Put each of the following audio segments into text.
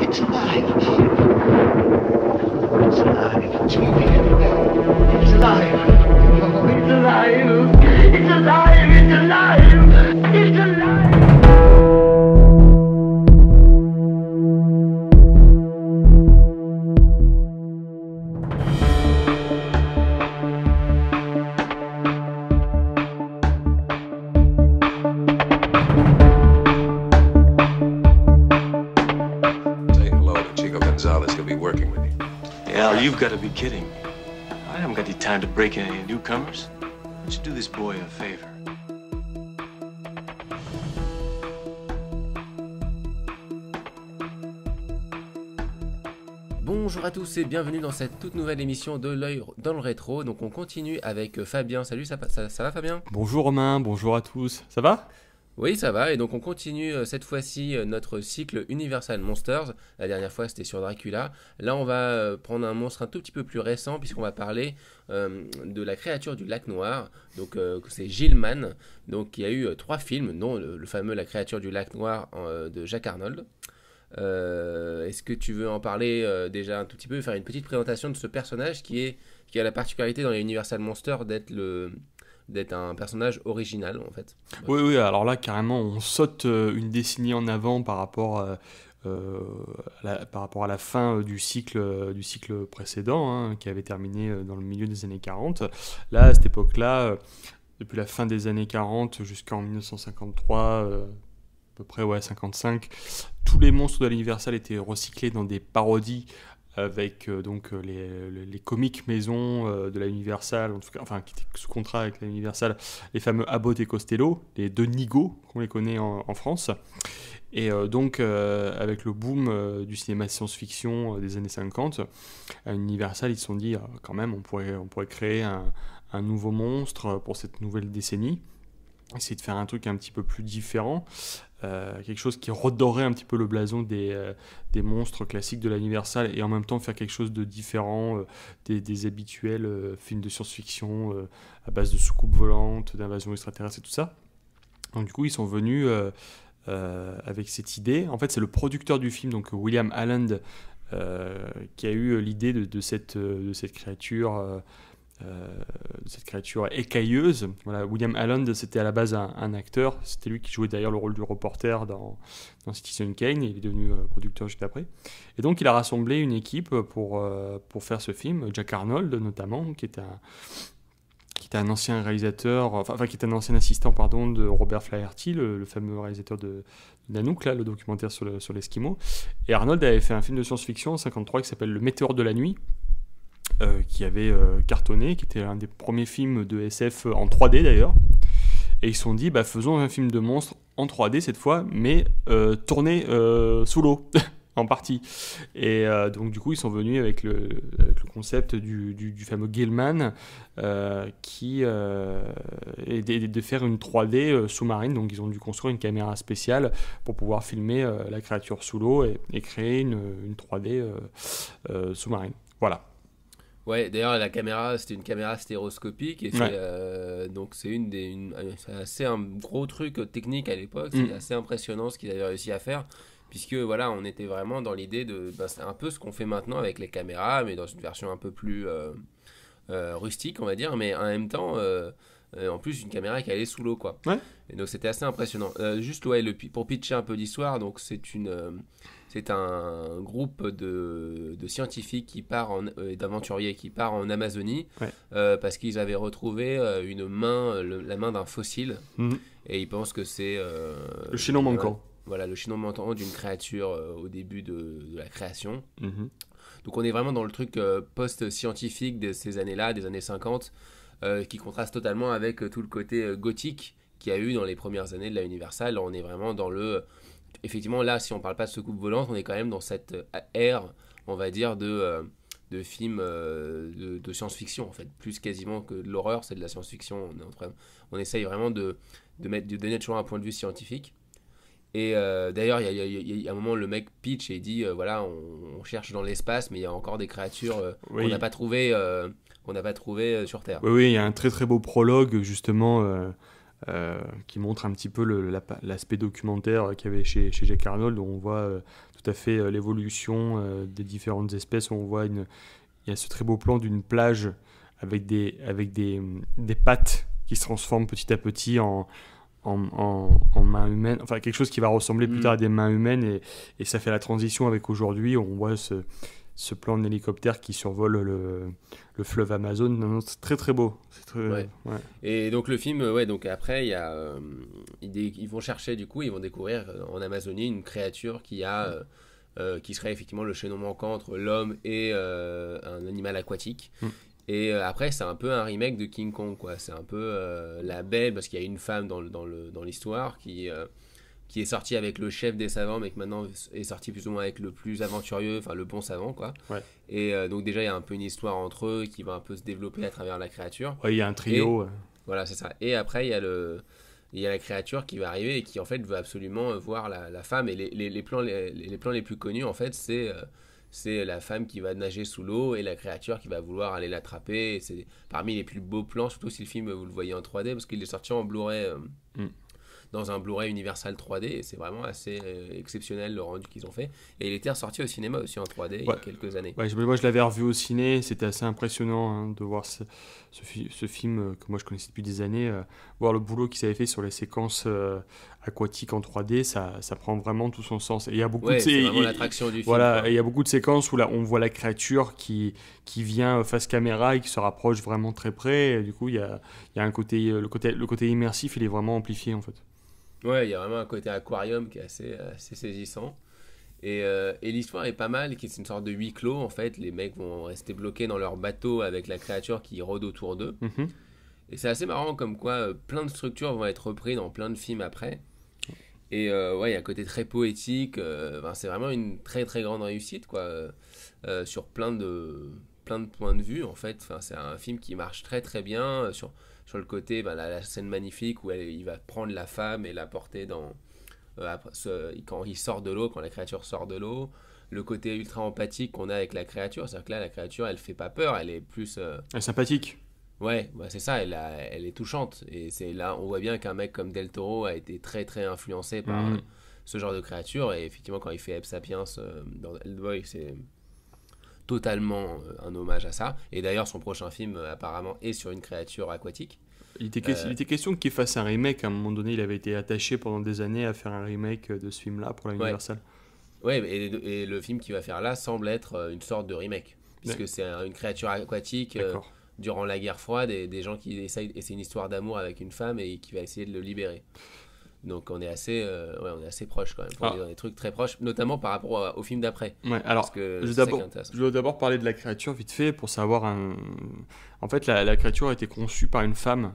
It's alive. It's alive. It's moving everywhere. It's alive. Oh, it's alive. It's alive. It's alive. It's alive. favor? Bonjour à tous et bienvenue dans cette toute nouvelle émission de l'œil dans le rétro. Donc on continue avec euh, Fabien. Salut, ça va Fabien Bonjour Romain, bonjour à tous. Ça va oui, ça va. Et donc, on continue euh, cette fois-ci euh, notre cycle Universal Monsters. La dernière fois, c'était sur Dracula. Là, on va euh, prendre un monstre un tout petit peu plus récent, puisqu'on va parler de la créature du lac noir. Donc, c'est Gilman. Donc, il a eu trois films, dont le, fameux La créature du lac noir de Jacques Arnold. Est-ce que tu veux en parler déjà un tout petit peu, faire une petite présentation de ce personnage qui, est, qui a la particularité dans les Universal Monsters d'être le d'être un personnage original en fait. Oui, oui, alors là carrément on saute euh, une décennie en avant par rapport euh, euh, à, la, par rapport à la fin du cycle, du cycle précédent hein, qui avait terminé dans le milieu des années 40. Là, à cette époque-là, depuis la fin des années 40 jusqu'en 1953, à peu près ouais, 55, tous les monstres de l'Universal étaient recyclés dans des parodies avec euh, donc euh, les, les, comiques maison euh, de la Universal, en tout cas, enfin qui étaient sous contrat avec la Universal, les fameux Abbott et Costello, les deux Nigo qu'on les connaît en, France. Et donc, avec le boom du cinéma science-fiction des années 50, à Universal, ils se sont dit, quand même, on pourrait, on pourrait créer un, nouveau monstre pour cette nouvelle décennie essayer de faire un truc un petit peu plus différent, euh, quelque chose qui redorait un petit peu le blason des, euh, des monstres classiques de l'Universal et en même temps faire quelque chose de différent euh, des, habituels films de science-fiction à base de soucoupes volantes, d'invasions extraterrestres et tout ça. Donc du coup, ils sont venus avec cette idée. En fait, c'est le producteur du film, donc William Allen, qui a eu l'idée de, de, cette, de cette créature euh, cette créature écailleuse. Voilà, William Allen, c'était à la base un, acteur. C'était lui qui jouait d'ailleurs le rôle du reporter dans, Citizen Kane. Il est devenu euh, producteur juste après. Et donc, il a rassemblé une équipe pour, euh, pour faire ce film. Jack Arnold, notamment, qui est un, qui était un ancien réalisateur, enfin, qui était un ancien assistant pardon, de Robert Flaherty, le, fameux réalisateur de, de Nanook, là, le documentaire sur l'Eskimo. Et Arnold avait fait un film de science-fiction en 1953 qui s'appelle Le Météore de la Nuit, euh, qui avait euh, cartonné, qui était l'un des premiers films de SF euh, en 3D d'ailleurs. Et ils se sont dit, bah, faisons un film de monstre en 3D cette fois, mais tourné sous l'eau. en partie. Et donc, du coup, ils sont venus avec le, concept du, fameux Gilman qui est de, faire une 3D sous-marine. Donc, ils ont dû construire une caméra spéciale pour pouvoir filmer la créature sous l'eau et, créer une 3D sous-marine. Voilà. Ouais, d'ailleurs la caméra, c'était une caméra stéréoscopique et euh, donc c'est une des, euh, un gros truc euh, technique à l'époque. Mm. C'est assez impressionnant ce qu'ils avaient réussi à faire puisque voilà, on était vraiment dans l'idée de, bah, c'est un peu ce qu'on fait maintenant avec les caméras, mais dans une version un peu plus rustique, on va dire, mais en même temps. Euh, en plus, une caméra qui allait sous l'eau, quoi. Et donc, c'était assez impressionnant. Euh, juste, ouais, pour pitcher un peu l'histoire, donc c'est une, euh, c'est un groupe de, scientifiques qui part d'aventuriers qui part en Amazonie parce qu'ils avaient retrouvé une main, la main d'un fossile, mhm. et ils pensent que c'est le chinon manquant. Voilà, le chaînon manquant d'une créature au début de, la création. Mhm. Donc on est vraiment dans le truc post-scientifique de ces années-là, des années 50. Euh, qui contraste totalement avec euh, tout le côté euh, gothique qu'il y a eu dans les premières années de la Universal. On est vraiment dans le. Effectivement, là, si on parle pas de de volante, on est quand même dans cette ère, on va dire, de, de films de, science-fiction, en fait. Plus quasiment que de l'horreur, c'est de la science-fiction. On, essaye vraiment de, de, mettre, de donner toujours un point de vue scientifique. Et d'ailleurs, il y, a un moment, le mec pitch et dit voilà, on, cherche dans l'espace, mais il y a encore des créatures qu'on n'a pas trouvées qu'on n'a pas trouvé euh, sur Terre. Oui, il y a un très très beau prologue justement euh, euh, qui montre un petit peu l'aspect documentaire qu'il y avait chez, chez Jack Arnold, où on voit tout à fait l'évolution des différentes espèces, on voit une, il y a ce très beau plan d'une plage avec des, avec des, des pattes qui se transforment petit à petit en, en, en, main enfin quelque chose qui va ressembler plus mm. tard à des mains humaines, et, et ça fait la transition avec aujourd'hui, on voit ce, ce plan d'hélicoptère qui survole le, fleuve Amazon. c'est très très beau. Et donc le film, ouais, donc après, il y a, euh, ils, vont chercher du coup, ils vont découvrir euh, en Amazonie une créature qui a... Euh, qui serait effectivement le chaînon manquant entre l'homme et un animal aquatique. Mm. Et après, c'est un peu un remake de King Kong, quoi. C'est un peu la baie, parce qu'il y a une femme dans, dans l'histoire qui, qui est sorti avec le chef des savants, mais qui maintenant est sorti plus ou moins avec le plus aventurieux, enfin le bon savant, quoi. Et euh, donc déjà, il y a un peu une histoire entre eux qui va un peu se développer à travers la créature. il y a un trio. voilà, c'est ça. Et après, il y a le... Il y a la créature qui va arriver et qui en fait veut absolument euh, voir la, la femme. Et les, les, les plans, les, les, plans les plus connus, en fait, c'est euh, c'est la femme qui va nager sous l'eau et la créature qui va vouloir aller l'attraper. C'est parmi les plus beaux plans, surtout si le film vous le voyez en 3D, parce qu'il est sorti en Blu-ray mm dans un Blu-ray Universal 3D. Et c'est vraiment assez euh, exceptionnel le rendu qu'ils ont fait. Et il était ressorti au cinéma aussi en 3D il y a quelques années. moi, je l'avais revu au ciné. C'était assez impressionnant hein, de voir ce, film euh, que moi je connaissais depuis des années, euh, voir le boulot qu'ils avaient fait sur les séquences aquatique en 3D, ça, ça prend vraiment tout son sens. Et il y a beaucoup de l'attraction du voilà, il y a beaucoup de séquences où là, on voit la créature qui qui vient face caméra et qui se rapproche vraiment très près. du coup, il y a, y a, un côté le côté le côté immersif, il est vraiment amplifié en fait. Ouais, il y a vraiment un côté aquarium qui est assez saisissant. Et, euh, et l'histoire est pas mal, qui c'est une sorte de huis clos en fait. Les mecs vont rester bloqués dans leur bateau avec la créature qui rôde autour d'eux. Mhm. Et c'est assez marrant comme quoi euh, plein de structures vont être reprises dans plein de films après. Et euh, ouais, il y a un côté très poétique. Euh, ben, c'est vraiment une très très grande réussite, quoi. Euh, sur plein de, plein de points de vue, en fait. c'est un film qui marche très très bien. Sur, sur le côté, ben, la, scène magnifique où il va prendre la femme et la porter dans. quand il sort de l'eau, quand la créature sort de l'eau. Le côté ultra empathique qu'on a avec la créature. C'est-à-dire que là, la créature, elle fait pas peur, elle est plus. Elle est sympathique. Ouais, bah, c'est ça, elle, elle est touchante. Et c'est là, on voit bien qu'un mec comme Del Toro a été très très influencé par mhm. ce genre de créature. Et effectivement, quand il fait Eb Sapiens euh, dans Hellboy, c'est totalement euh, un hommage à ça. Et d'ailleurs, son prochain film, euh, apparemment, est sur une créature aquatique. Il était, était question qu'il fasse un remake. À un moment donné, il avait été attaché pendant des années à faire un remake de ce film-là pour la Universal. Ouais, et, le film qu'il va faire là semble être une sorte de remake. Puisque c'est une créature aquatique durant la guerre froide et des gens qui essayent, et c'est une histoire d'amour avec une femme et qui va essayer de le libérer. Donc on est assez, euh, ouais, on est assez proche quand même. Ah. dire des trucs très proches, notamment par rapport au, film d'après. Ouais, alors, je, d'abord, je dois d'abord parler de la créature vite fait pour savoir. Un... En fait, la, la, créature a été conçue par une femme,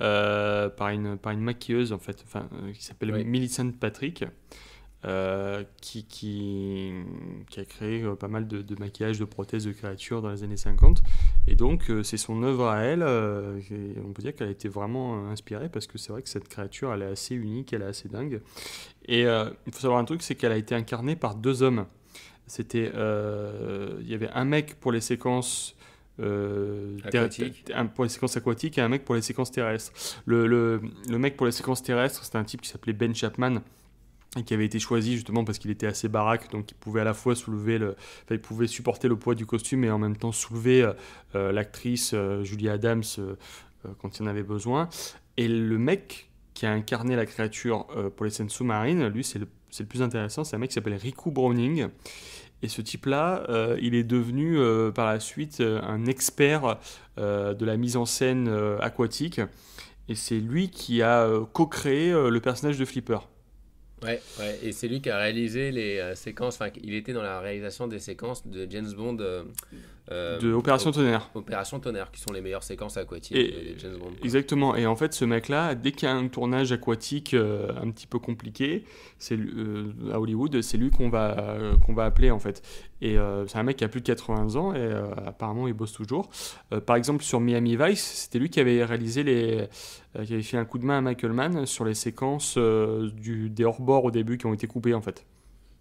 euh, par, une, par une maquilleuse en fait, enfin, euh, qui s'appelle Millicent Patrick. Qui, qui, a créé pas mal de, de maquillages, de prothèses de créatures dans les années 50. Et donc, euh, c'est son œuvre à elle. Euh, on peut dire qu'elle a été vraiment euh, inspirée parce que c'est vrai que cette créature, elle est assez unique, elle est assez dingue. Et il faut savoir un truc, c'est qu'elle a été incarnée par deux hommes. C'était, il y avait un mec pour les séquences pour les aquatiques et un mec pour les séquences terrestres. Le, le, le mec pour les séquences terrestres, c'était un type qui s'appelait Ben Chapman, et qui avait été choisi justement parce qu'il était assez baraque, donc il pouvait à la fois soulever le, enfin, il pouvait supporter le poids du costume et en même temps soulever euh, euh, l'actrice euh, Julia Julie Adams quand il en avait besoin. Et le mec qui a incarné la créature pour les scènes sous-marines, lui c'est le, le, plus intéressant, c'est un mec qui s'appelle Riku Browning. Et ce type-là, il est devenu par la suite un expert de la mise en scène aquatique. Et c'est lui qui a co-créé le personnage de Flipper. Ouais, ouais. et c'est lui qui a réalisé les euh, séquences, enfin, il était dans la réalisation des séquences de James Bond euh, euh, de Opération Tonnerre. Opération Tonnerre, qui sont les meilleures séquences aquatiques de James Bond. Exactement. Et en fait, ce mec-là, dès qu'il y a un tournage aquatique euh, un petit peu compliqué, c'est euh, à Hollywood, c'est lui qu'on va qu'on va appeler en fait. Et c'est un mec qui a plus de 80 ans et apparemment il bosse toujours. par exemple, sur Miami Vice, c'était lui qui avait réalisé les qui avait fait un coup de main à Michael Mann sur les séquences du, des hors bord au début qui ont été coupées en fait.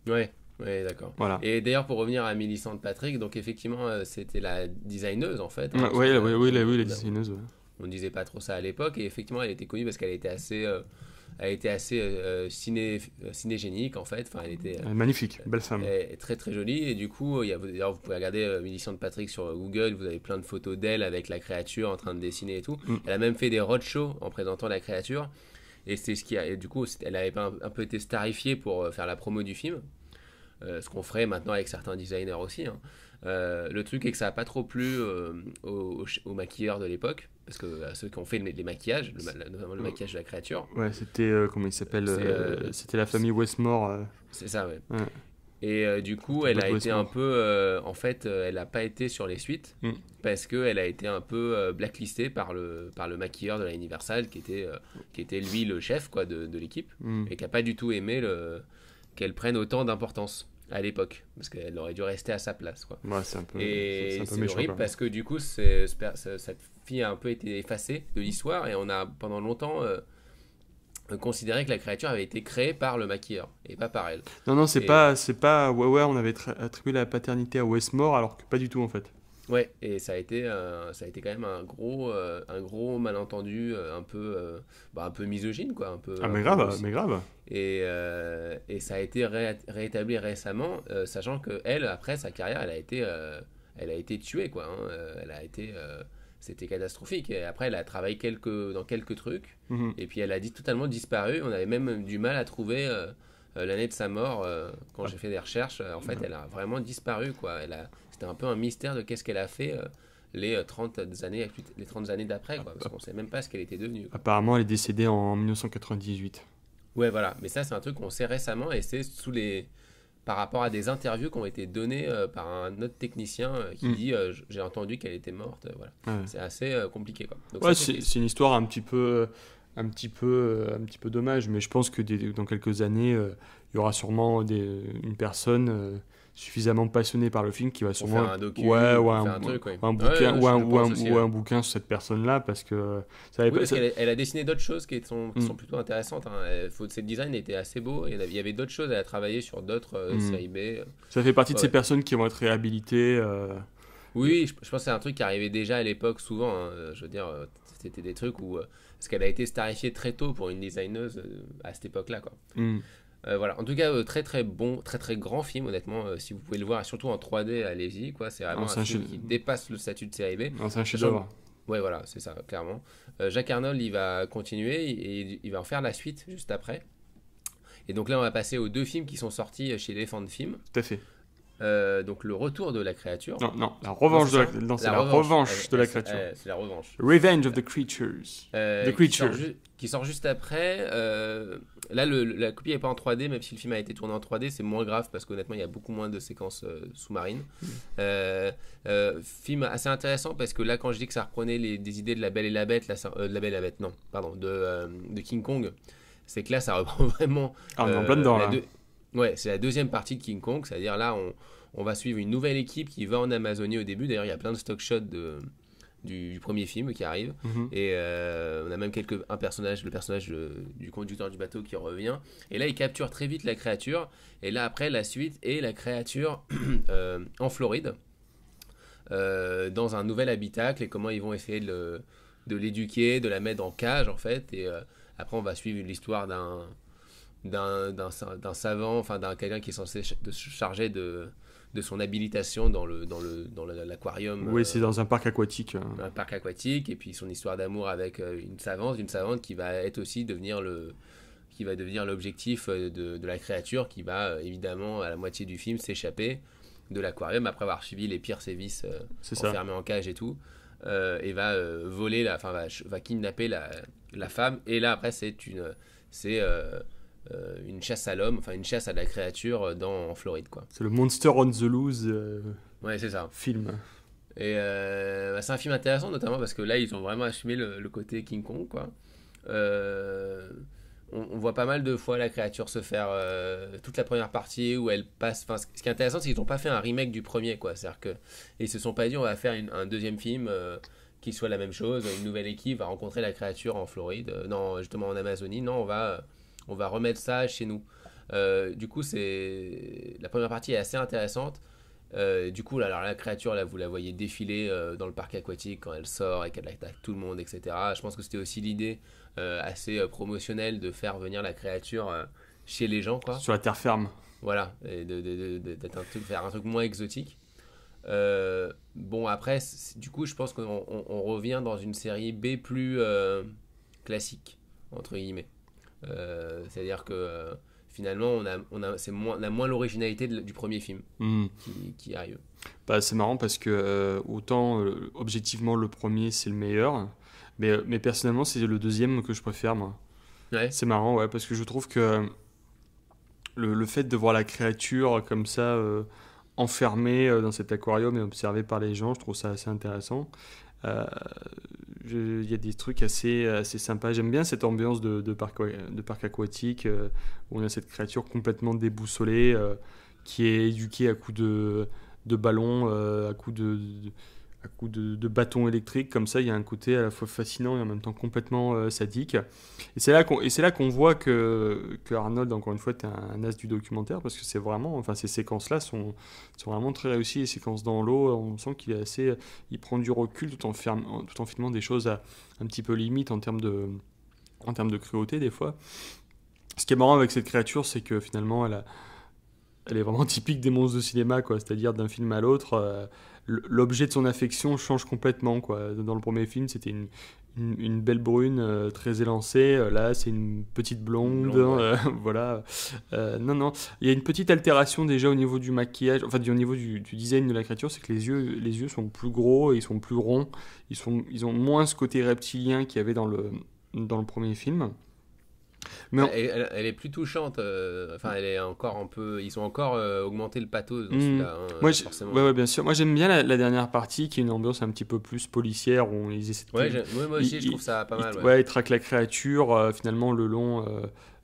Ouais. Oui, d'accord. Voilà. Et d'ailleurs, pour revenir à Millicent Patrick, donc effectivement, euh, c'était la designeuse en fait. oui, hein, oui, la, bah, designeuse. On ne disait pas trop ça à l'époque, et effectivement, elle était connue parce qu'elle était assez. Euh, elle était assez euh, ciné, cinégénique en fait. Enfin, elle était magnifique, belle femme. très très jolie. Et du coup, il y a, vous pouvez regarder Millicent Patrick sur Google. Vous avez plein de photos d'elle avec la créature en train de dessiner et tout. Mm. Elle a même fait des roadshows en présentant la créature. Et c'est ce qui a, et du coup, elle avait un, un peu été starifiée pour faire la promo du film. Euh, ce qu'on ferait maintenant avec certains designers aussi. Hein. Euh, le truc est que ça n'a pas trop plu euh, aux, maquilleurs de l'époque, parce que ceux qui ont fait les, maquillages, notamment le maquillage de la créature. Ouais, c'était, comment il s'appelle C'était la famille Westmore. C'est ça, ouais. Et du coup, elle a été un peu. en fait, elle n'a pas été sur les suites parce parce qu'elle a été un peu blacklistée par le, par le maquilleur de la Universal qui était, qui était lui le chef quoi, de, de l'équipe mm. et qui n'a pas du tout aimé le, qu'elle prenne autant d'importance à l'époque, parce qu'elle aurait dû rester à sa place. Quoi. Ouais, un peu, et c'est horrible parce que du coup, cette fille a un peu été effacée de l'histoire et on a pendant longtemps euh, considéré que la créature avait été créée par le maquilleur et pas par elle. Non, non, c'est pas, c'est pas, ouais, ouais, on avait attribué la paternité à Westmore alors que pas du tout en fait. Ouais, et ça a été, ça a été quand même un gros, euh, un gros malentendu, euh, un peu, euh, bah, un peu misogyne, quoi, un peu. Ah mais grave, mais grave. Et, et, ça a été rétabli réétabli récemment, sachant que elle, après sa carrière, elle a été, elle a été tuée, quoi. Hein, elle a été, c'était catastrophique. Et après, elle a travaillé quelques, dans quelques trucs, mhm. et puis elle a dit totalement disparu. On avait même du mal à trouver. l'année de sa mort, quand ah. j'ai fait des recherches, en fait, mhm. elle a vraiment disparu, quoi. Elle a, c'était un peu un mystère de qu'est-ce qu'elle a fait euh, les 30 euh, années, les 30 années d'après, quoi, parce qu'on ne sait même pas ce qu'elle était devenue. Apparemment, elle est décédée en 1998. Ouais, voilà. Mais ça, c'est un truc qu'on sait récemment et c'est sous les par rapport à des interviews qui ont été données euh, par un autre technicien qui hmm. dit j'ai entendu qu'elle était morte. Voilà. Ah c'est assez compliqué. Quoi. c'est, une histoire un petit peu un petit peu un petit peu dommage, mais je pense que dans quelques années, il y aura sûrement des, une personne suffisamment passionné par le film qui va sûrement un ou un, bouquin ou, un, bouquin sur cette personne là parce que ça elle, a dessiné d'autres choses qui sont, mm. plutôt intéressantes hein. Faut, cette design était assez beau il y avait d'autres choses elle a travaillé sur d'autres euh, mm. euh. ça fait partie de ces personnes qui vont être réhabilitées euh. oui je, pense c'est un truc qui arrivait déjà à l'époque souvent hein. je veux dire c'était des trucs où parce qu'elle a été starifiée très tôt pour une designeuse à cette époque là quoi mm. Euh, voilà, en tout cas, euh, très très bon, très très grand film, honnêtement. Euh, si vous pouvez le voir, surtout en 3D, allez-y, quoi. C'est vraiment un, film qui dépasse le statut de série B. C'est un chef Ouais, voilà, c'est ça, clairement. Jacques Arnold, il va continuer et il va en faire la suite juste après. Et donc là, on va passer aux deux films qui sont sortis chez Elephant Film. Tout à fait. Euh, donc le retour de la créature. Non, non, la revanche de la, revanche, de la euh, créature. Euh, c'est la revanche. Revenge of the creatures. the creature. Qui, sort, juste après. là, la copie n'est pas en 3D, même si le film a été tourné en 3D, c'est moins grave parce qu'honnêtement, il y a beaucoup moins de séquences sous-marines. Hmm. film assez intéressant parce que là, quand je dis que ça reprenait les, des idées de La Belle et la Bête, de La Belle et la Bête, non, pardon, de, King Kong, c'est que là, ça reprend vraiment. Ah, on est en plein dedans, là. Ouais, c'est la deuxième partie de King Kong, c'est-à-dire là, on, va suivre une nouvelle équipe qui va en Amazonie au début. D'ailleurs, il y a plein de stock shots de, du, premier film qui arrive. Mhm. Et euh, on a même quelques, un personnage, le personnage euh, du conducteur du bateau qui revient. Et là, il capture très vite la créature. Et là, après, la suite est la créature euh, en Floride, dans un nouvel habitacle, et comment ils vont essayer de l'éduquer, de la mettre en cage, en fait. Et après, on va suivre l'histoire d'un d'un savant, enfin d'un quelqu'un qui est censé de se charger de, de son habilitation dans le dans le dans l'aquarium. Oui, euh, c'est dans un parc aquatique. Hein. Un parc aquatique et puis son histoire d'amour avec euh, une savante, une savante qui va être aussi devenir le qui va devenir l'objectif euh, de, de, la créature qui va évidemment à la moitié du film s'échapper de l'aquarium après avoir suivi les pires sévices euh, enfermés en cage et tout et va voler la enfin va, va, kidnapper la, la femme et là après c'est une c'est euh, une chasse à l'homme, enfin une chasse à la créature euh, dans, en Floride. quoi. C'est le Monster on the Loose euh, ouais, c'est ça. film. Et bah, c'est un film intéressant, notamment parce que là, ils ont vraiment assumé le, côté King Kong. quoi. on, voit pas mal de fois la créature se faire toute la première partie où elle passe. Enfin, ce qui est intéressant, c'est qu'ils n'ont pas fait un remake du premier, quoi. cest à que ils se sont pas dit on va faire un deuxième film qui soit la même chose, une nouvelle équipe va rencontrer la créature en Floride, non justement en Amazonie. Non, on va on va remettre ça chez nous. Euh, du coup, c'est la première partie est assez intéressante. Euh, du coup, alors la créature, là, vous la voyez défiler euh, dans le parc aquatique quand elle sort et qu'elle attaque tout le monde, etc. Je pense que c'était aussi l'idée assez promotionnelle de faire venir la créature chez les gens, Sur la terre ferme. Voilà, et de, de, un truc, faire un truc moins exotique. bon, après, du coup, je pense qu'on revient dans une série B plus classique, entre guillemets. Euh, c'est-à-dire que euh, finalement, on a, on a, moins, moins l'originalité du premier film hmm. qui, arrive. Bah, c'est marrant parce que euh, autant objectivement le premier c'est le meilleur, mais, personnellement c'est le deuxième que je préfère moi. Ouais. C'est marrant ouais parce que je trouve que le, fait de voir la créature comme ça enfermée dans cet aquarium et observée par les gens, je trouve ça assez intéressant il y a des trucs assez, assez sympas. J'aime bien cette ambiance de, parc, de parc aquatique euh, où on a cette créature complètement déboussolée euh, qui est éduquée à coups de, de ballons, euh, à coups de à coups de, de bâtons électriques, comme ça il y a un côté à la fois fascinant et en même temps complètement euh, sadique. Et c'est là qu'on voit que, que, Arnold, encore une fois, est un, as du documentaire, parce que c'est vraiment, enfin ces séquences-là sont, sont vraiment très réussies, les séquences dans l'eau, on sent qu'il est assez, il prend du recul tout en, tout en filmant des choses à, un petit peu limite en termes de, en de cruauté des fois. Ce qui est marrant avec cette créature, c'est que finalement elle elle est vraiment typique des monstres de cinéma, quoi. C'est-à-dire d'un film à l'autre, euh, l'objet de son affection change complètement. Dans le premier film, c'était une, belle brune euh, très élancée. Euh, là, c'est une petite blonde. Hein, euh, voilà. non, non. Il y a une petite altération déjà au niveau du maquillage, enfin, au niveau du, design de la créature, c'est que les yeux, sont plus gros ils sont plus ronds. Ils, ils ont moins ce côté reptilien qu'il y avait dans le, dans le premier film. Bah, elle, est plus touchante. Euh, enfin, elle est encore un peu. Ils ont encore euh, augmenté le pathos mm. hein, Moi, bien sûr. Moi, j'aime bien la, dernière partie qui est une ambiance un petit peu plus policière où ils moi aussi, je trouve ça pas mal. Ils, traquent la créature euh, finalement le long.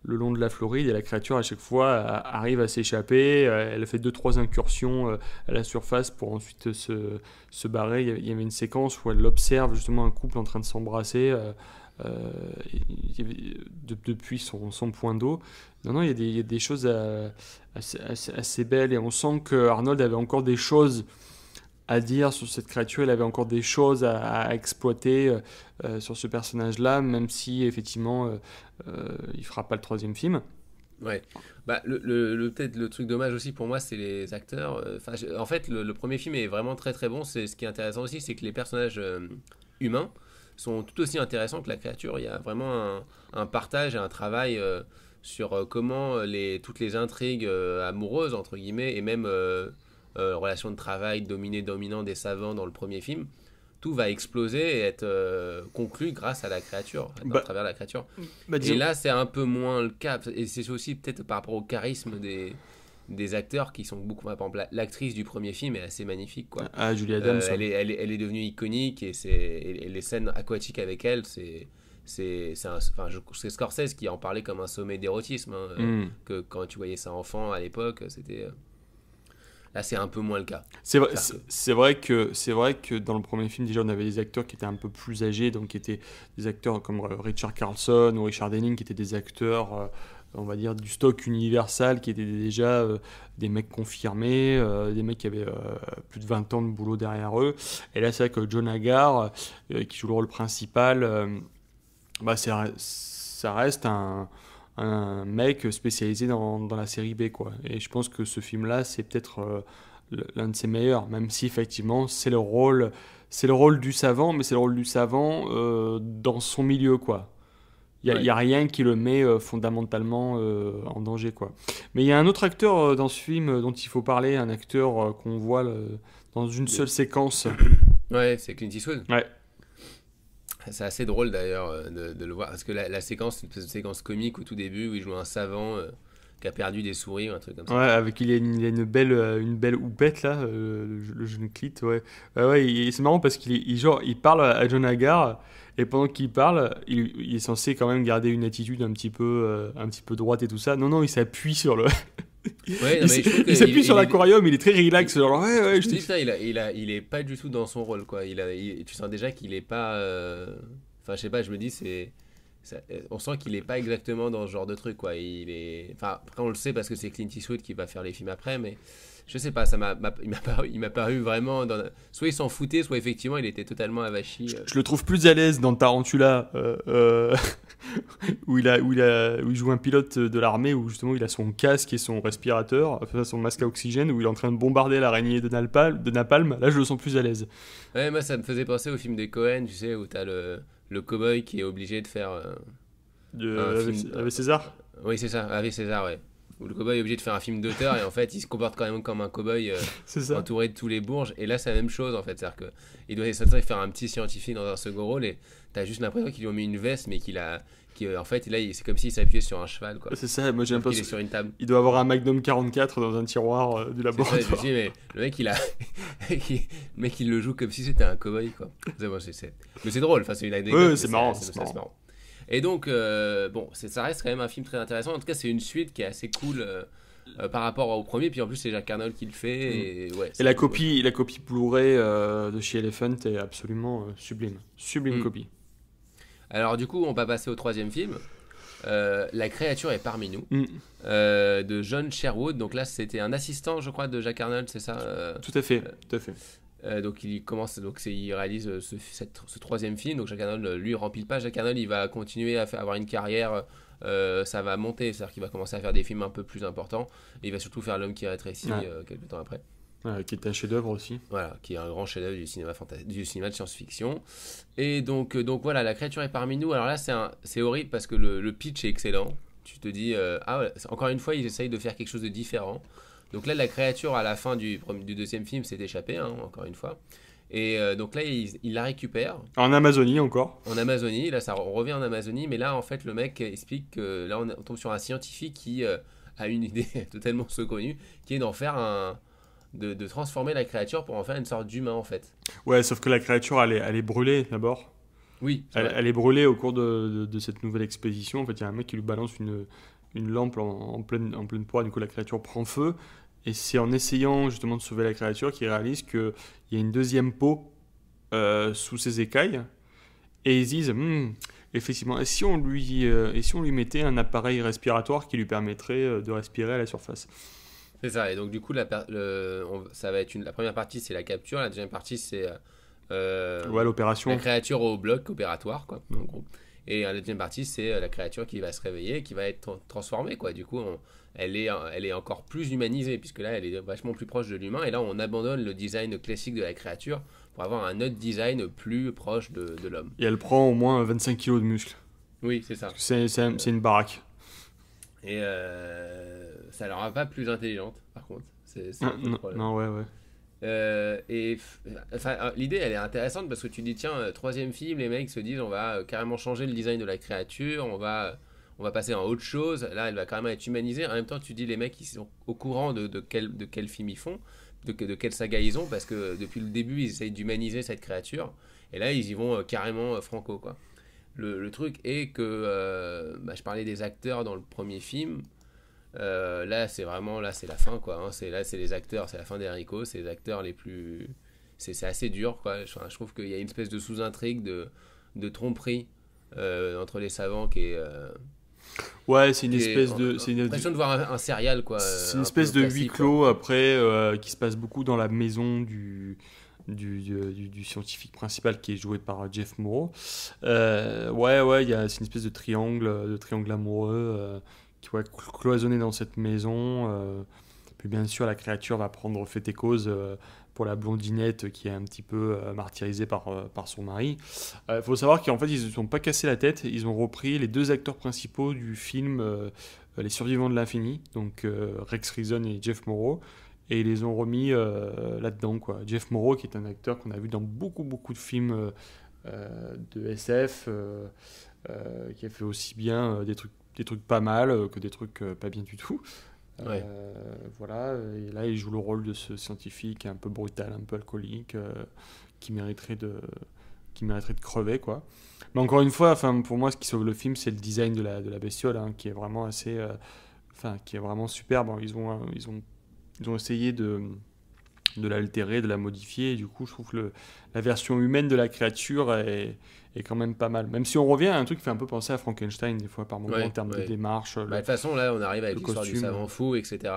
le long de la Floride et la créature à chaque fois arrive à s'échapper, elle fait deux trois incursions à la surface pour ensuite se, se barrer. Il y avait une séquence où elle observe justement un couple en train de s'embrasser euh, depuis son, point d'eau. Non, non, il y a des, choses assez, belles et on sent que Arnold avait encore des choses à dire sur cette créature, il avait encore des choses à, exploiter euh, euh, sur ce personnage-là, même si effectivement il fera pas le troisième film. Ouais, bah, le, le, truc dommage aussi pour moi, c'est les acteurs. en fait, le, premier film est vraiment très très bon. C'est ce qui est intéressant aussi, c'est que les personnages humains sont tout aussi intéressants que la créature. Il y a vraiment un, partage et un travail euh, sur euh, comment euh, les, toutes les intrigues amoureuses, entre guillemets, et même relations de travail dominé-dominant des savants dans le premier film, tout va exploser et être conclu grâce à la créature, à bah travers la créature. Bah, et là, c'est un peu moins le cas. Et c'est aussi peut-être par rapport au charisme des des acteurs qui sont beaucoup. en exemple, l'actrice du premier film est assez magnifique. Quoi. Ah, Julia Adams. Euh, hein. elle, est, elle, est, devenue iconique et, c'est, les scènes aquatiques avec elle, c'est. C'est, enfin, Scorsese qui en parlait comme un sommet d'érotisme. Hein, euh, hmm. que quand tu voyais ça enfant à l'époque, c'était. Euh, là, c'est un peu moins le cas. C'est vrai, c'est, vrai, que c'est vrai que dans le premier film déjà on avait des acteurs qui étaient un peu plus âgés, donc qui étaient des acteurs comme Richard Carlson ou Richard Denning, qui étaient des acteurs on va dire, du stock universal qui était déjà euh, des mecs confirmés, euh, des mecs qui avaient euh, plus de 20 ans de boulot derrière eux. Et là, c'est vrai que John Agar, qui joue le rôle principal, bah, ça reste un, mec spécialisé dans, dans, la série B. Quoi. Et je pense que ce film-là, c'est peut-être l'un de ses meilleurs, même si effectivement, c'est le rôle. C'est le rôle du savant, mais c'est le rôle du savant dans son milieu, quoi il n'y a, rien qui le met euh, fondamentalement euh, en danger. Quoi. Mais il y a un autre acteur euh, dans ce film dont il faut parler, un acteur qu'on voit dans une seule séquence. Ouais, c'est Clint Eastwood. Ouais. C'est assez drôle d'ailleurs de, le voir, parce que la, la séquence, une séquence comique au tout début où il joue un savant qui a perdu des souris ou un truc comme ça. Ouais, avec il a une, une belle une belle houppette là, le, jeune Clint. ouais. ouais, c'est marrant parce qu'il genre il parle à John Agar et pendant qu'il parle, il, il, est censé quand même garder une attitude un petit peu, euh, un petit peu droite et tout ça. Non, non, il s'appuie sur le. il s'appuie sur l'aquarium, il est très relax. ouais, ouais, ça, il, il, est pas du tout dans son rôle, quoi. Il a, tu sens déjà qu'il est pas. Euh, enfin, je sais pas, je me dis, c'est. Euh, on sent qu'il n'est pas exactement dans ce genre de truc quoi il est enfin après on le sait parce que c'est Clint Eastwood qui va faire les films après mais je sais pas, ça m'a, il m'a paru, vraiment. soit il s'en foutait, soit effectivement il était totalement avachi. Je, euh. le trouve plus à l'aise dans Tarantula, euh, euh, où, il a, où, il a, où il joue un pilote de l'armée, où justement il a son casque et son respirateur, enfin son masque à oxygène, où il est en train de bombarder l'araignée de napalm, de napalm. Là, je le sens plus à l'aise. Ouais, moi ça me faisait penser au film des Cohen, tu sais, où t'as le, le cowboy qui est obligé de faire. de, avec, avec César Oui, c'est ça, avec César, ouais où le cowboy est obligé de faire un film d'auteur et en fait il se comporte quand même comme un cowboy euh, entouré de tous les bourges et là c'est la même chose en fait c'est à dire que il doit de faire un petit scientifique dans un second rôle et t'as juste l'impression qu'ils lui ont mis une veste mais qu'il a qui en fait là c'est comme s'il s'appuyait sur un cheval quoi c'est ça moi j'ai l'impression il doit avoir un Magnum 44 dans un tiroir euh, du laboratoire ça, mais le mec il a le mec le joue comme si c'était un cowboy quoi mais c'est drôle enfin c'est une idée. ouais, c'est c'est marrant. Et donc, euh, bon, ça reste quand même un film très intéressant. En tout cas, c'est une suite qui est assez cool. Euh, euh, par rapport au premier, puis en plus c'est Jacques Arnold qui le fait. Mm. Et, la, copie, la copie blu de chez Elephant est absolument sublime. Sublime mm. copie. Alors du coup, on va passer au troisième film. la créature est parmi nous, mm. de John Sherwood. Donc là, c'était un assistant, je crois, de Jacques Arnold, c'est ça Tout à fait, tout à fait. Euh, donc il commence, donc il réalise euh, ce, troisième film. Donc Jack Arnold, euh, lui, remplit le pas. Jack Arnold, il va continuer à faire, avoir une carrière. ça va monter, c'est-à-dire qu'il va commencer à faire des films un peu plus importants. Et il va surtout faire L'homme qui rétrécit quelques temps après. qui est un chef-d'œuvre aussi. Voilà, qui est un grand chef-d'œuvre du cinéma, de science-fiction. Et donc, donc voilà, La créature est parmi nous. Alors là, c'est horrible parce que le, pitch est excellent. Tu te dis, ah, encore une fois, ils essayent de faire quelque chose de différent. Donc là, la créature à la fin du, du deuxième film s'est échappée, hein, encore une fois. Et euh, donc là, il, la récupère. En Amazonie encore En Amazonie, là, ça revient en Amazonie, mais là, en fait, le mec explique que là, on, tombe sur un scientifique qui euh, a une idée totalement secrète, qui est d'en faire un. De, transformer la créature pour en faire une sorte d'humain, en fait. Ouais, sauf que la créature, elle est, elle est brûlée d'abord. Oui. Elle, est brûlée au cours de, cette nouvelle expédition. En fait, il y a un mec qui lui balance une, une lampe en, pleine, en pleine poire, du coup la créature prend feu, et c'est en essayant justement de sauver la créature qu'il réalise qu'il y a une deuxième peau euh, sous ses écailles. Et ils disent, hmm, effectivement, et si, on lui, euh, et si on lui mettait un appareil respiratoire qui lui permettrait euh, de respirer à la surface C'est ça, et donc du coup, la, ça va être une, la première partie, c'est la capture, la deuxième partie, c'est l'opération. la créature au bloc opératoire, quoi, en mm. gros. Et la deuxième partie, c'est la créature qui va se réveiller, qui va être transformée, quoi. Du coup, on, elle est, elle est encore plus humanisée, puisque là, elle est vachement plus proche de l'humain, et là, on abandonne le design classique de la créature pour avoir un autre design plus proche de, l'homme. Et elle prend au moins 25 kilos de muscles. Oui, c'est ça. C'est une baraque. Et euh, ça leur pas plus intelligente, par contre. Ah, non, non, ouais, ouais. Euh, et euh, l'idée elle est intéressante parce que tu dis tiens troisième film les mecs se disent on va carrément changer le design de la créature on va on va passer en autre chose. Là, elle va carrément être humanisée. En même temps, tu dis les mecs, ils sont au courant de, quel, de film ils font, de, quelle saga ils ont, parce que depuis le début, ils essayent d'humaniser cette créature. Et là, ils y vont euh, carrément euh, franco, quoi. Le, truc est que euh, bah, je parlais des acteurs dans le premier film. là, c'est vraiment là, c'est la fin, quoi. Hein. C'est là, c'est les acteurs, c'est la fin des haricots, c'est les acteurs les plus. C'est assez dur, quoi. Je, trouve qu'il y a une espèce de sous-intrigue de, de tromperie entre les savants qui est Ouais, c'est une espèce de. C'est une de voir un, un serial, quoi. C'est une euh, espèce de huis clos, après, euh, qui se passe beaucoup dans la maison du. Du, euh, du, scientifique principal qui est joué par Jeff Moreau. ouais, ouais, il c'est une espèce de triangle, de triangle amoureux, qui va cloisonner dans cette maison bien sûr, la créature va prendre fait et cause euh, pour la blondinette qui est un petit peu euh, martyrisée par, euh, par son mari. Il faut savoir qu'en fait, ils ne se sont pas cassés la tête, ils ont repris les deux acteurs principaux du film Les Survivants de l'Infini, donc Rex Reason et Jeff Morrow, et ils les ont remis là-dedans. Jeff Morrow, qui est un acteur qu'on a vu dans beaucoup, beaucoup de films de SF, qui a fait aussi bien des trucs, des trucs pas mal que des trucs pas bien du tout. Euh, voilà, et là il joue le rôle de ce scientifique un peu brutal, un peu alcoolique, euh, qui mériterait de, qui mériterait de crever quoi. Mais encore une fois, pour moi, ce qui sauve le film, c'est le design de la, de la bestiole, hein, qui est vraiment assez, euh, qui est vraiment superbe. ils ont, ils ont, ont essayé de de l'altérer, de la modifier. Et du coup, je trouve que le, la version humaine de la créature est, est quand même pas mal. Même si on revient à un truc qui fait un peu penser à Frankenstein des fois par moment en termes de démarche. Bah, de toute façon, là, on arrive avec l'histoire du savant fou, etc.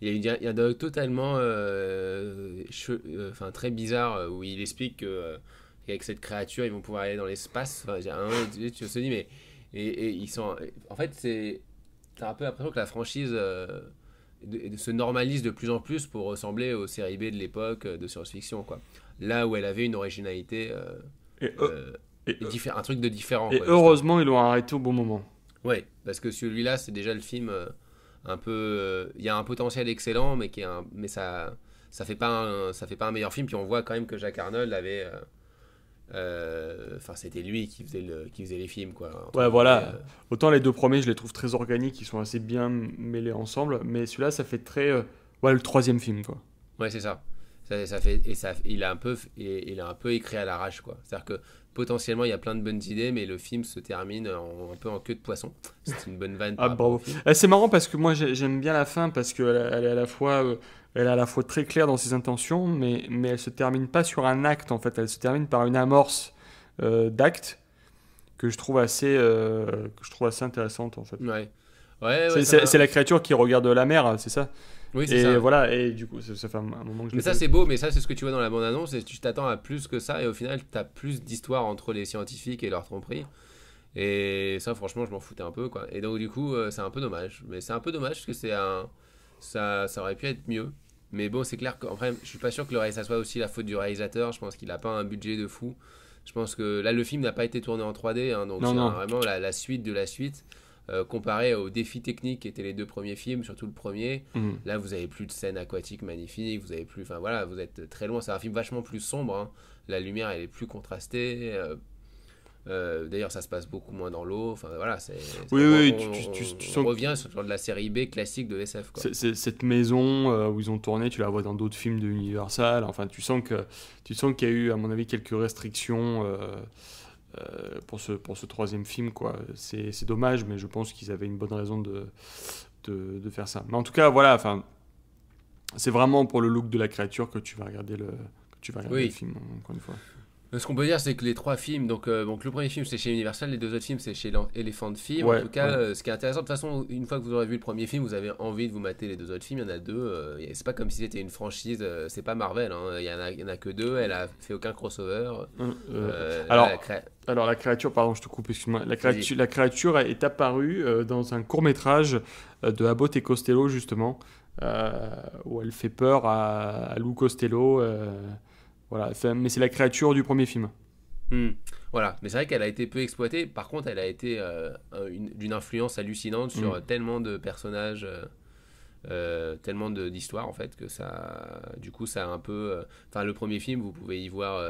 Il y a, totalement, euh, euh, enfin très bizarre euh, où il explique qu'avec cette créature, ils vont pouvoir aller dans l'espace. Enfin, tu, te dis mais et, ils sont. En fait, c'est t'as un peu l'impression que la franchise se normalise de plus en plus pour ressembler aux séries B de l'époque de science-fiction, quoi. Là où elle avait une originalité. Euh, un truc de différent. Et heureusement, ils l'ont arrêté au bon moment. ouais parce que celui-là, c'est déjà le film euh, un peu. Euh, il y a un potentiel excellent, mais, qui est un, mais ça ça fait pas un, ça fait pas un meilleur film. Puis on voit quand même que Jacques Arnold avait. Enfin, c'était lui qui faisait, le, qui faisait les films, quoi. Ouais, voilà. Autant les deux premiers, je les trouve très organiques, ils sont assez bien mêlés ensemble, mais celui-là, ça fait très. ouais, le troisième film, quoi. Ouais, c'est ça. Ça, fait, et ça, il, a un peu, et, il a un peu écrit à l'arrache. quoi. C'est-à-dire que potentiellement, il y a plein de bonnes idées, mais le film se termine un peu en queue de poisson. C'est une bonne vanne. Ah, bravo. Eh, c'est marrant parce que moi, j'aime bien la fin parce qu'elle est à la fois. Euh, elle à la fois très claire dans ses intentions, mais, mais elle se termine pas sur un acte en fait, elle se termine par une amorce d'actes euh, d'acte que je trouve assez euh, que je trouve assez intéressante en fait. Ouais, ouais, c'est la créature qui regarde la mer, c'est ça oui, c'est et voilà, et du coup, ça, fait un, moment que je Mais ça, c'est beau, mais ça, c'est ce que tu vois dans la bande-annonce, et tu t'attends à plus que ça, et au final, tu as plus d'histoires entre les scientifiques et leur tromperies Et ça, franchement, je m'en foutais un peu, quoi. Et donc, du coup, euh, c'est un peu dommage. Mais c'est un peu dommage parce que c'est un. Ça, ça aurait pu être mieux. Mais bon, c'est clair qu'en vrai, je suis pas sûr que le ça soit aussi la faute du réalisateur. Je pense qu'il a pas un budget de fou. Je pense que là, le film n'a pas été tourné en 3D, hein, donc c'est vraiment la, la, suite de la suite. Euh, comparé aux défis techniques qui étaient les deux premiers films, surtout le premier. Mhm. Là, vous avez plus de scènes aquatiques magnifiques, vous avez plus. Enfin voilà, vous êtes très loin. C'est un film vachement plus sombre. Hein. La lumière, elle est plus contrastée. Euh, euh, d'ailleurs, ça se passe beaucoup moins dans l'eau. Enfin, voilà, c'est. Oui, oui, on, tu, tu, revient sur de la série B classique de SF. cette maison où ils ont tourné, tu la vois dans d'autres films de Universal. Enfin, tu sens que tu sens qu'il y a eu, à mon avis, quelques restrictions. Euh, pour, ce, pour ce troisième film. quoi. C'est dommage, mais je pense qu'ils avaient une bonne raison de, faire ça. Mais en tout cas, voilà, enfin, c'est vraiment pour le look de la créature que tu vas regarder le, tu vas regarder le film, encore une fois. Ce qu'on peut dire, c'est que les trois films, euh, donc, le premier film c'est chez Universal, les deux autres films c'est chez Elephant Film. en tout cas, euh, ce qui est intéressant, de toute façon, une fois que vous aurez vu le premier film, vous avez envie de vous mater les deux autres films. Il y en a deux. Euh, c'est pas comme si c'était une franchise. c'est pas Marvel. Hein, il, y en a, en a que deux. Elle a fait aucun crossover. Mmh, mmh. alors, la alors la créature, pardon, je te coupe, excuse-moi. La créature, est apparue dans un court métrage de Abbott et Costello justement, où elle fait peur à Lou Costello. Voilà, mais c'est la créature du premier film. Hmm. Voilà, mais c'est vrai qu'elle a été peu exploitée. Par contre, elle a été euh, euh, d'une influence hallucinante sur hmm. tellement de personnages. Euh, euh tellement d'histoires en fait que ça du coup ça a un peu enfin le premier film vous pouvez y voir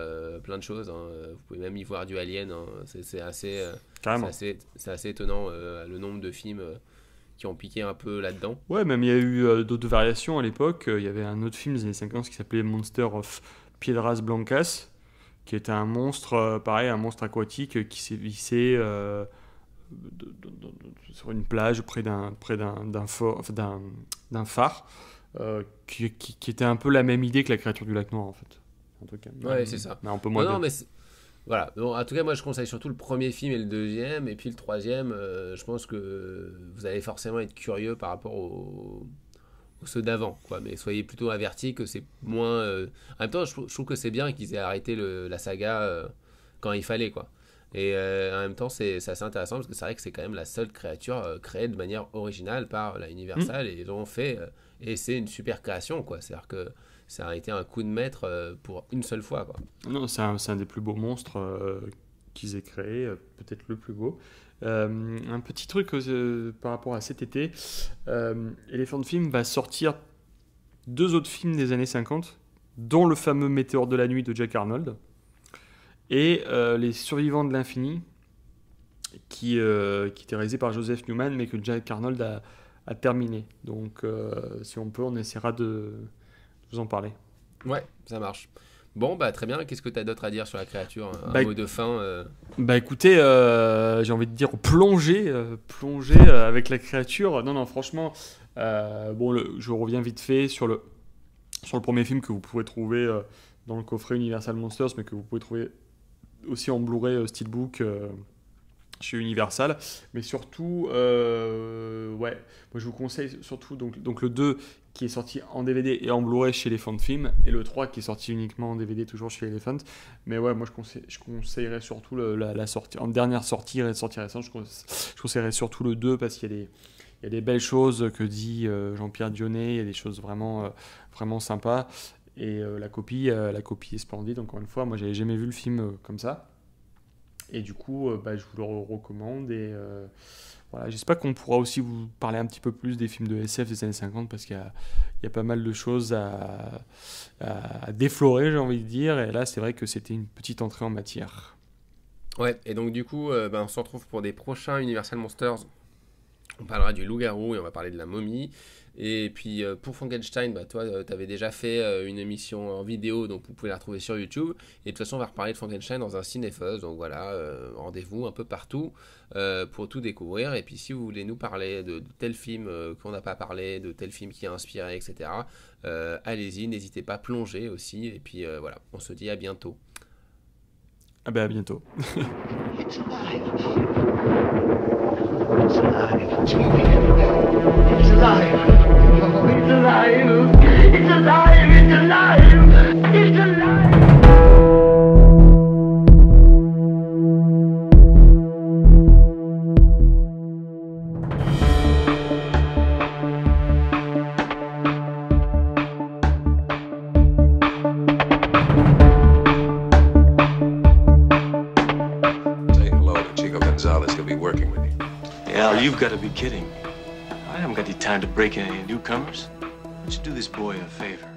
plein de choses hein. vous pouvez même y voir du alien hein. c'est assez c'est assez, assez, étonnant le nombre de films qui ont piqué un peu là-dedans ouais même il y a eu d'autres variations à l'époque il y avait un autre film des années 50 qui s'appelait Monster of Piedras Blancas, qui était un monstre, euh, pareil, un monstre aquatique euh, qui s'est euh, sur une plage près d'un près d'un phare, euh, qui, était un peu la même idée que la créature du lac noir en fait. En tout cas, c'est ça. un peu Non, mais voilà. en tout cas, moi, je conseille surtout le premier film et le deuxième, et puis le troisième. je pense que vous allez forcément être curieux par rapport au ceux d'avant, quoi. Mais soyez plutôt avertis que c'est moins. Euh, en même temps, je, trouve que c'est bien qu'ils aient arrêté la saga euh, quand il fallait, quoi. Et euh, en même temps, c'est assez intéressant parce que c'est vrai que c'est quand même la seule créature créée de manière originale par la Universal mm. et ils ont fait. et c'est une super création, quoi. C'est-à-dire que ça a été un coup de maître pour une seule fois, Non, c'est un, un, des plus beaux monstres qu'ils aient créé, peut-être le plus beau. Euh, un petit truc euh, par rapport à cet été, euh, Elephant Film va sortir deux autres films des années 50, dont le fameux Météore de la nuit de Jack Arnold, et Les Survivants de l'Infini, qui, qui était réalisé par Joseph Newman, mais que Jack Arnold a terminé. Donc si on peut, on essaiera de vous en parler. Ouais, ça marche. Bon, bah très bien. Qu'est-ce que tu as d'autre à dire sur la créature Un bah, mot de fin euh, Bah écoutez, euh, j'ai envie de dire plonger, euh, plonger avec la créature. Non, non, franchement, bon, je reviens vite fait sur le, sur le premier film que vous pouvez trouver dans le coffret Universal Monsters, mais que vous pouvez trouver aussi en Blu-ray Steelbook chez Universal. Mais surtout, euh, ouais, moi je vous conseille surtout donc, donc le 2 qui est sorti en DVD et en Blu-ray chez Elephant Film, et le 3 qui est sorti uniquement en DVD toujours chez Elephant. Mais ouais, moi je, conseille, je conseillerais surtout la, sortie, en dernière sortie, sortie récente, je, conseillerais surtout le 2 parce qu'il y a des y a des belles choses que dit euh, Jean-Pierre Dionnet, il y a des choses vraiment, euh, vraiment sympas. Et la, copie, la copie est splendide, encore une fois. Moi, j'avais jamais vu le film comme ça. Et du coup, euh, bah, je vous le recommande. Et euh, voilà, j'espère qu'on pourra aussi vous parler un petit peu plus des films de SF des années 50 parce qu'il y, a pas mal de choses à, déflorer, j'ai envie de dire. Et là, c'est vrai que c'était une petite entrée en matière. Ouais, et donc du coup, euh, ben, on se retrouve pour des prochains Universal Monsters. On parlera du loup-garou et on va parler de la momie. Et puis euh, pour Frankenstein, bah, toi, euh, tu avais déjà fait euh, une émission en vidéo, donc vous pouvez la retrouver sur YouTube. Et de toute façon, on va reparler de Frankenstein dans un cinéphase. Donc voilà, rendez-vous un peu partout pour tout découvrir. Et puis si vous voulez nous parler de, tel film qu'on n'a pas parlé, de tel film qui a inspiré, etc., allez-y, n'hésitez pas, plongez aussi. Et puis voilà, on se dit à bientôt. Ah ben à bientôt. alive. It's alive. It's alive. It's alive. Say hello to Chico Gonzalez. He'll be working with you. Al, you've got to be kidding I haven't got the time to break in any newcomers should do this boy a favor.